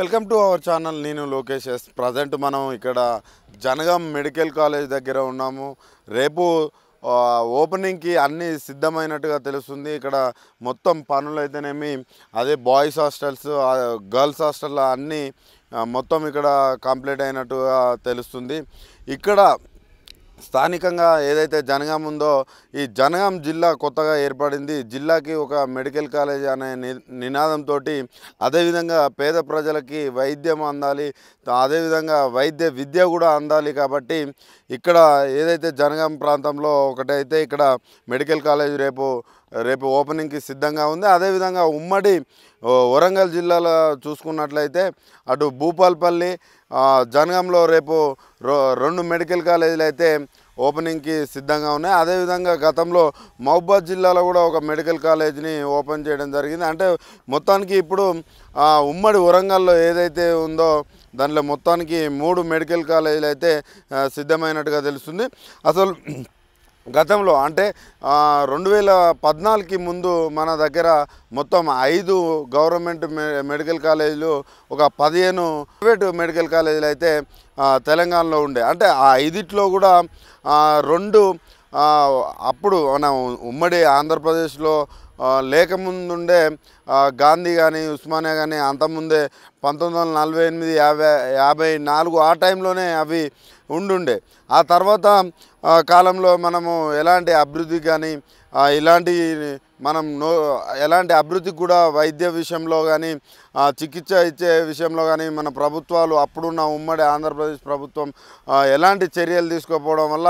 welcome to our channel నేను Lokesh yes present మనం ఇక్కడ జనగం మెడికల్ కాలేజ్ దగ్గర ఉన్నాము రేపు ఓపెనింగ్కి అన్నీ సిద్ధమైనట్టుగా తెలుస్తుంది ఇక్కడ మొత్తం పనులు అయితేనేమి అదే బాయ్స్ హాస్టల్స్ గర్ల్స్ హాస్టల్ అన్నీ మొత్తం ఇక్కడ కంప్లీట్ అయినట్టుగా తెలుస్తుంది ఇక్కడ స్థానికంగా ఏదైతే జనగాం ఉందో ఈ జనగాం జిల్లా కొత్తగా ఏర్పడింది జిల్లాకి ఒక మెడికల్ కాలేజ్ అనే నినాదంతో అదేవిధంగా పేద ప్రజలకి వైద్యం అందాలి అదేవిధంగా వైద్య విద్య కూడా అందాలి కాబట్టి ఇక్కడ ఏదైతే జనగాం ప్రాంతంలో ఒకటైతే ఇక్కడ మెడికల్ కాలేజ్ రేపు రేపు ఓపెనింగ్కి సిద్ధంగా ఉంది అదేవిధంగా ఉమ్మడి వరంగల్ జిల్లాలో చూసుకున్నట్లయితే అటు భూపాల్పల్లి జనగంలో రేపు రెండు మెడికల్ కాలేజీలు అయితే ఓపెనింగ్కి సిద్ధంగా ఉన్నాయి అదేవిధంగా గతంలో మహబాద్ జిల్లాలో కూడా ఒక మెడికల్ కాలేజీని ఓపెన్ చేయడం జరిగింది అంటే మొత్తానికి ఇప్పుడు ఉమ్మడి వరంగల్లో ఏదైతే ఉందో దానిలో మొత్తానికి మూడు మెడికల్ కాలేజీలు అయితే సిద్ధమైనట్టుగా తెలుస్తుంది అసలు గతంలో అంటే రెండు వేల పద్నాలుగుకి ముందు మన దగ్గర మొత్తం ఐదు గవర్నమెంట్ మెడికల్ కాలేజీలు ఒక పదిహేను ప్రైవేటు మెడికల్ కాలేజీలు అయితే తెలంగాణలో ఉండే అంటే ఆ ఐదిట్లో కూడా రెండు అప్పుడు మన ఉమ్మడి ఆంధ్రప్రదేశ్లో లేకముందుండే గాంధీ కానీ ఉస్మానియా కానీ అంతకుముందే పంతొమ్మిది వందల నలభై ఎనిమిది యాభై యాభై నాలుగు ఆ టైంలోనే అవి ఉండుండే ఆ తర్వాత కాలంలో మనము ఎలాంటి అభివృద్ధి కానీ ఇలాంటి మనం నో ఎలాంటి అభివృద్ధి కూడా వైద్య విషయంలో కానీ చికిత్స ఇచ్చే విషయంలో కానీ మన ప్రభుత్వాలు అప్పుడున్న ఉమ్మడి ఆంధ్రప్రదేశ్ ప్రభుత్వం ఎలాంటి చర్యలు తీసుకోకపోవడం వల్ల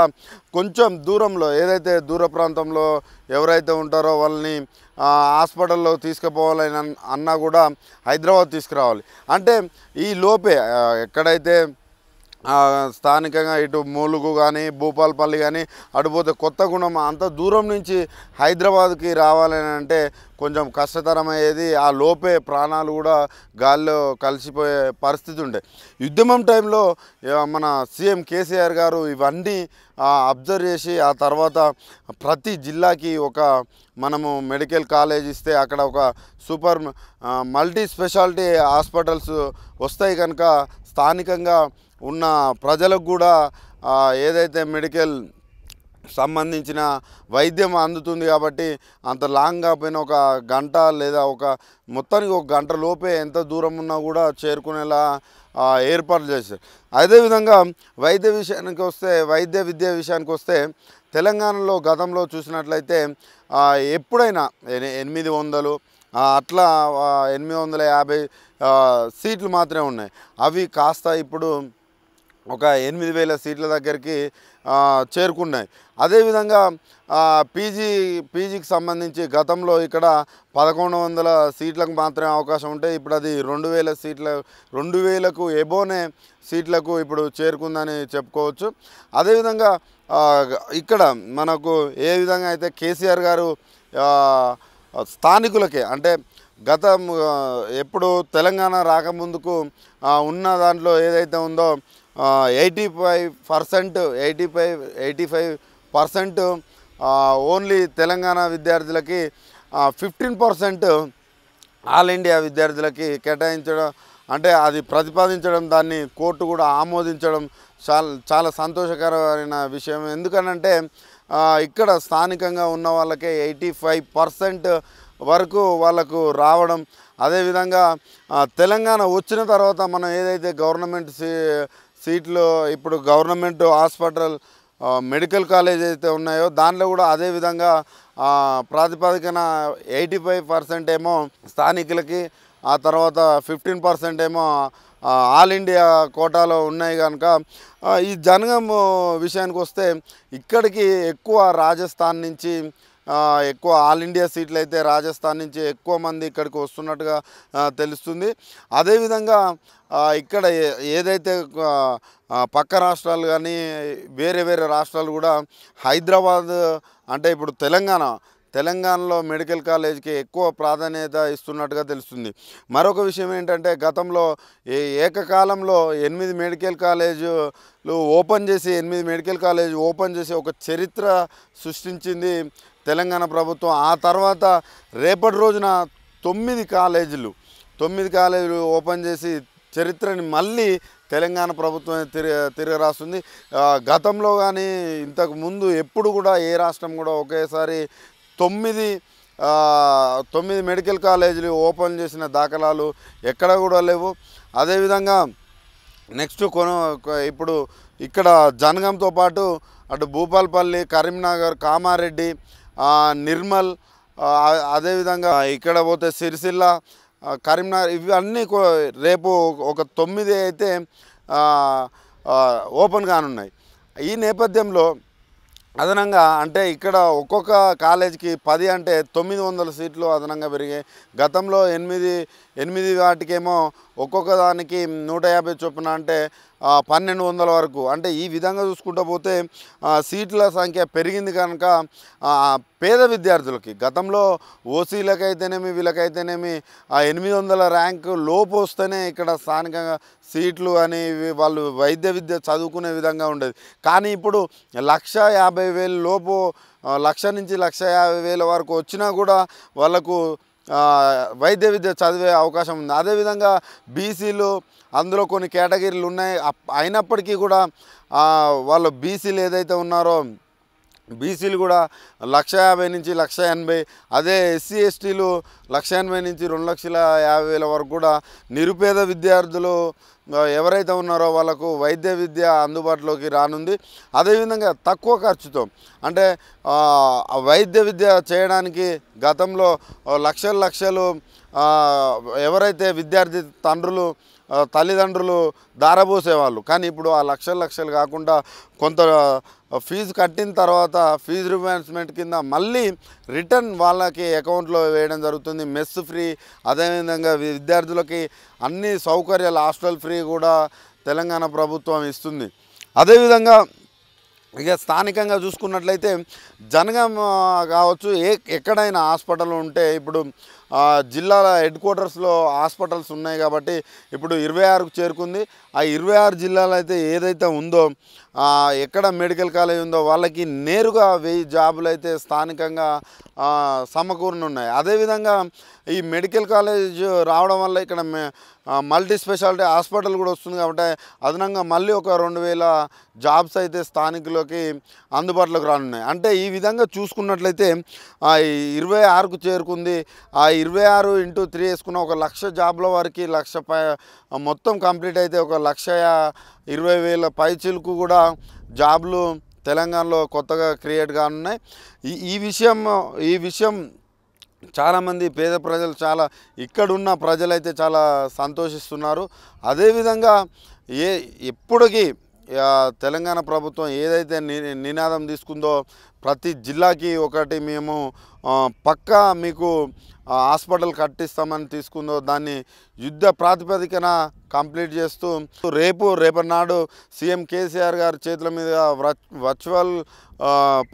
కొంచెం దూరంలో ఏదైతే దూర ప్రాంతంలో ఎవరైతే ఉంటారో వాళ్ళని హాస్పిటల్లో తీసుకుపోవాలని అన్నా కూడా హైదరాబాద్ తీసుకురావాలి అంటే ఈ లోపే ఎక్కడైతే స్థానికంగా ఇటు మూలుగు కానీ భూపాల్పల్లి కానీ అటుపోతే కొత్తగూడెం అంత దూరం నుంచి హైదరాబాద్కి రావాలని అంటే కొంచెం కష్టతరమయ్యేది ఆ లోపే ప్రాణాలు కూడా గాల్లో కలిసిపోయే పరిస్థితి ఉండే ఉద్యమం టైంలో మన సీఎం కేసీఆర్ గారు ఇవన్నీ అబ్జర్వ్ చేసి ఆ తర్వాత ప్రతి జిల్లాకి ఒక మనము మెడికల్ కాలేజ్ ఇస్తే అక్కడ ఒక సూపర్ మల్టీ స్పెషాలిటీ హాస్పిటల్స్ వస్తాయి కనుక స్థానికంగా ఉన్న ప్రజలకు కూడా ఏదైతే మెడికల్ సంబంధించిన వైద్యం అందుతుంది కాబట్టి అంత లాంగ్గా పోయిన ఒక గంట లేదా ఒక మొత్తానికి ఒక గంట లోపే ఎంత దూరం ఉన్నా కూడా చేరుకునేలా ఏర్పాటు చేశారు అదేవిధంగా వైద్య విషయానికి వస్తే వైద్య విద్య విషయానికి వస్తే తెలంగాణలో గతంలో చూసినట్లయితే ఎప్పుడైనా ఎనిమిది వందలు అట్లా ఎనిమిది వందల యాభై సీట్లు మాత్రమే ఉన్నాయి అవి కాస్త ఇప్పుడు ఒక ఎనిమిది వేల సీట్ల దగ్గరికి చేరుకున్నాయి అదేవిధంగా పీజీ పీజీకి సంబంధించి గతంలో ఇక్కడ పదకొండు వందల సీట్లకు మాత్రమే అవకాశం ఉంటే ఇప్పుడు అది రెండు వేల సీట్ల రెండు వేలకు ఎబోనే సీట్లకు ఇప్పుడు చేరుకుందని చెప్పుకోవచ్చు అదేవిధంగా ఇక్కడ మనకు ఏ విధంగా అయితే కేసీఆర్ గారు స్థానికులకే అంటే గత ఎప్పుడు తెలంగాణ రాకముందుకు ఉన్న దాంట్లో ఏదైతే ఉందో eighty five percent eighty five eighty five percent only Telangana విద్యార్థులకి ఫిఫ్టీన్ పర్సెంట్ ఆల్ ఇండియా విద్యార్థులకి కేటాయించడం అంటే అది ప్రతిపాదించడం దాన్ని కోర్టు కూడా ఆమోదించడం చాలా చాలా సంతోషకరమైన విషయం ఎందుకనంటే ఇక్కడ స్థానికంగా ఉన్న వాళ్ళకే ఎయిటీ ఫైవ్ పర్సెంట్ వరకు వాళ్ళకు రావడం అదేవిధంగా తెలంగాణ వచ్చిన తర్వాత మనం ఏదైతే గవర్నమెంట్ సీట్లు ఇప్పుడు గవర్నమెంట్ హాస్పిటల్ మెడికల్ కాలేజ్ అయితే ఉన్నాయో దాంట్లో కూడా అదేవిధంగా ప్రాతిపదికన ఎయిటీ ఫైవ్ పర్సెంట్ ఏమో స్థానికులకి ఆ తర్వాత ఫిఫ్టీన్ పర్సెంట్ ఏమో ఆల్ ఇండియా కోటాలో ఉన్నాయి కనుక ఈ జనగం విషయానికి వస్తే ఇక్కడికి ఎక్కువ రాజస్థాన్ నుంచి ఎక్కువ ఆల్ ఇండియా సీట్లు అయితే రాజస్థాన్ నుంచి ఎక్కువ మంది ఇక్కడికి వస్తున్నట్టుగా తెలుస్తుంది అదేవిధంగా ఇక్కడ ఏదైతే పక్క రాష్ట్రాలు కానీ వేరే వేరే రాష్ట్రాలు కూడా హైదరాబాద్ అంటే ఇప్పుడు తెలంగాణ తెలంగాణలో మెడికల్ కాలేజ్కి ఎక్కువ ప్రాధాన్యత ఇస్తున్నట్టుగా తెలుస్తుంది మరొక విషయం ఏంటంటే గతంలో ఏ ఏకకాలంలో ఎనిమిది మెడికల్ కాలేజీలు ఓపెన్ చేసి ఎనిమిది మెడికల్ కాలేజ్ ఓపెన్ చేసి ఒక చరిత్ర సృష్టించింది తెలంగాణ ప్రభుత్వం ఆ తర్వాత రేపటి రోజున తొమ్మిది కాలేజీలు తొమ్మిది కాలేజీలు ఓపెన్ చేసి చరిత్రని మళ్ళీ తెలంగాణ ప్రభుత్వం తిరిగి తిరిగి రాస్తుంది గతంలో కానీ ఇంతకుముందు ఎప్పుడు కూడా ఏ రాష్ట్రం కూడా ఒకేసారి తొమ్మిది తొమ్మిది మెడికల్ కాలేజీలు ఓపెన్ చేసిన దాఖలాలు ఎక్కడ కూడా లేవు అదేవిధంగా నెక్స్ట్ కొన ఇప్పుడు ఇక్కడ జనగంతో పాటు అటు భూపాల్పల్లి కరీంనగర్ కామారెడ్డి నిర్మల్ అదేవిధంగా ఇక్కడ పోతే సిరిసిల్ల కరీంనగర్ ఇవన్నీ రేపు ఒక తొమ్మిది అయితే ఓపెన్ కానున్నాయి ఈ నేపథ్యంలో అదనంగా అంటే ఇక్కడ ఒక్కొక్క కాలేజీకి పది అంటే తొమ్మిది వందల సీట్లు అదనంగా పెరిగాయి గతంలో ఎనిమిది ఎనిమిది వాటికేమో ఒక్కొక్క దానికి నూట యాభై చొప్పున అంటే పన్నెండు వందల వరకు అంటే ఈ విధంగా చూసుకుంటూ పోతే సీట్ల సంఖ్య పెరిగింది కనుక పేద విద్యార్థులకి గతంలో ఓసీలకైతేనేమి వీళ్ళకైతేనేమి ఆ ఎనిమిది వందల ర్యాంకు లోపు వస్తేనే ఇక్కడ స్థానికంగా సీట్లు అని వాళ్ళు వైద్య విద్య చదువుకునే విధంగా ఉండేది కానీ ఇప్పుడు లక్ష యాభై వేలు లోపు లక్ష నుంచి లక్ష యాభై వేల వరకు వచ్చినా కూడా వాళ్ళకు వైద్య విద్య చదివే అవకాశం ఉంది అదేవిధంగా బీసీలు అందులో కొన్ని కేటగిరీలు ఉన్నాయి అయినప్పటికీ కూడా వాళ్ళు బీసీలు ఏదైతే ఉన్నారో బీసీలు కూడా లక్ష యాభై నుంచి లక్ష ఎనభై అదే ఎస్సీ ఎస్టీలు లక్ష ఎనభై నుంచి రెండు లక్షల యాభై వేల వరకు కూడా నిరుపేద విద్యార్థులు ఎవరైతే ఉన్నారో వాళ్ళకు వైద్య విద్య అందుబాటులోకి రానుంది అదేవిధంగా తక్కువ ఖర్చుతో అంటే వైద్య విద్య చేయడానికి గతంలో లక్షలు లక్షలు ఎవరైతే విద్యార్థి తండ్రులు తల్లిదండ్రులు దారబోసేవాళ్ళు కానీ ఇప్పుడు ఆ లక్షలు లక్షలు కాకుండా కొంత ఫీజు కట్టిన తర్వాత ఫీజు రిఫైన్స్మెంట్ కింద మళ్ళీ రిటర్న్ వాళ్ళకి అకౌంట్లో వేయడం జరుగుతుంది మెస్ ఫ్రీ అదేవిధంగా విద్యార్థులకి అన్ని సౌకర్యాలు హాస్టల్ ఫ్రీ కూడా తెలంగాణ ప్రభుత్వం ఇస్తుంది అదేవిధంగా ఇక స్థానికంగా చూసుకున్నట్లయితే జనగామ కావచ్చు ఏ ఎక్కడైనా హాస్పిటల్ ఉంటే ఇప్పుడు జిల్లాల హెడ్ క్వార్టర్స్లో హాస్పిటల్స్ ఉన్నాయి కాబట్టి ఇప్పుడు ఇరవై ఆరుకు చేరుకుంది ఆ ఇరవై ఆరు జిల్లాలో అయితే ఏదైతే ఉందో ఎక్కడ మెడికల్ కాలేజ్ ఉందో వాళ్ళకి నేరుగా వెయ్యి జాబులు అయితే స్థానికంగా సమకూరనున్నాయి అదేవిధంగా ఈ మెడికల్ కాలేజ్ రావడం వల్ల ఇక్కడ మల్టీ స్పెషాలిటీ హాస్పిటల్ కూడా వస్తుంది కాబట్టి అదనంగా మళ్ళీ ఒక రెండు వేల జాబ్స్ అయితే స్థానికులకి అందుబాటులోకి రానున్నాయి అంటే ఈ విధంగా చూసుకున్నట్లయితే ఇరవై ఆరుకు చేరుకుంది ఆ ఇరవై ఆరు ఇంటూ త్రీ వేసుకున్న ఒక లక్ష జాబ్ల వరకు లక్ష మొత్తం కంప్లీట్ అయితే ఒక లక్ష ఇరవై వేల పైచీలకు కూడా జాబ్లు తెలంగాణలో కొత్తగా క్రియేట్ కానున్నాయి ఈ ఈ విషయం ఈ విషయం చాలామంది పేద ప్రజలు చాలా ఇక్కడున్న ప్రజలైతే చాలా సంతోషిస్తున్నారు అదేవిధంగా ఏ ఎప్పటికీ తెలంగాణ ప్రభుత్వం ఏదైతే నినాదం తీసుకుందో ప్రతి జిల్లాకి ఒకటి మేము పక్కా మీకు హాస్పిటల్ కట్టిస్తామని తీసుకుందో దాన్ని యుద్ధ ప్రాతిపదికన కంప్లీట్ చేస్తూ రేపు రేపటినాడు సీఎం కేసీఆర్ గారి చేతుల మీద వర్చువల్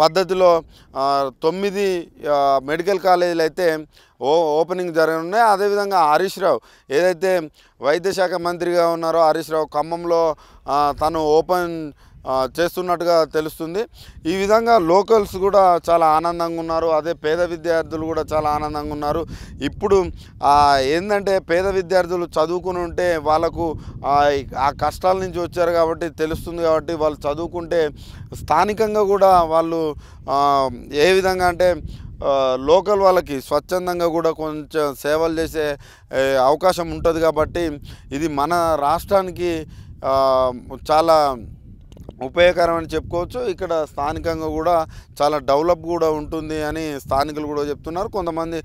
పద్ధతిలో తొమ్మిది మెడికల్ కాలేజీలు అయితే ఓ ఓపెనింగ్ జరగనున్నాయి అదేవిధంగా హరీష్ రావు ఏదైతే వైద్యశాఖ మంత్రిగా ఉన్నారో హరీష్ రావు ఖమ్మంలో తను ఓపెన్ చేస్తున్నట్టుగా తెలుస్తుంది ఈ విధంగా లోకల్స్ కూడా చాలా ఆనందంగా ఉన్నారు అదే పేద విద్యార్థులు కూడా చాలా ఆనందంగా ఉన్నారు ఇప్పుడు ఏంటంటే పేద విద్యార్థులు చదువుకుని ఉంటే వాళ్ళకు ఆ కష్టాల నుంచి వచ్చారు కాబట్టి తెలుస్తుంది కాబట్టి వాళ్ళు చదువుకుంటే స్థానికంగా కూడా వాళ్ళు ఏ విధంగా అంటే లోకల్ వాళ్ళకి స్వచ్ఛందంగా కూడా కొంచెం సేవలు చేసే అవకాశం ఉంటుంది కాబట్టి ఇది మన రాష్ట్రానికి చాలా ఉపయోగకరం అని చెప్పుకోవచ్చు ఇక్కడ స్థానికంగా కూడా చాలా డెవలప్ కూడా ఉంటుంది అని స్థానికులు కూడా చెప్తున్నారు కొంతమంది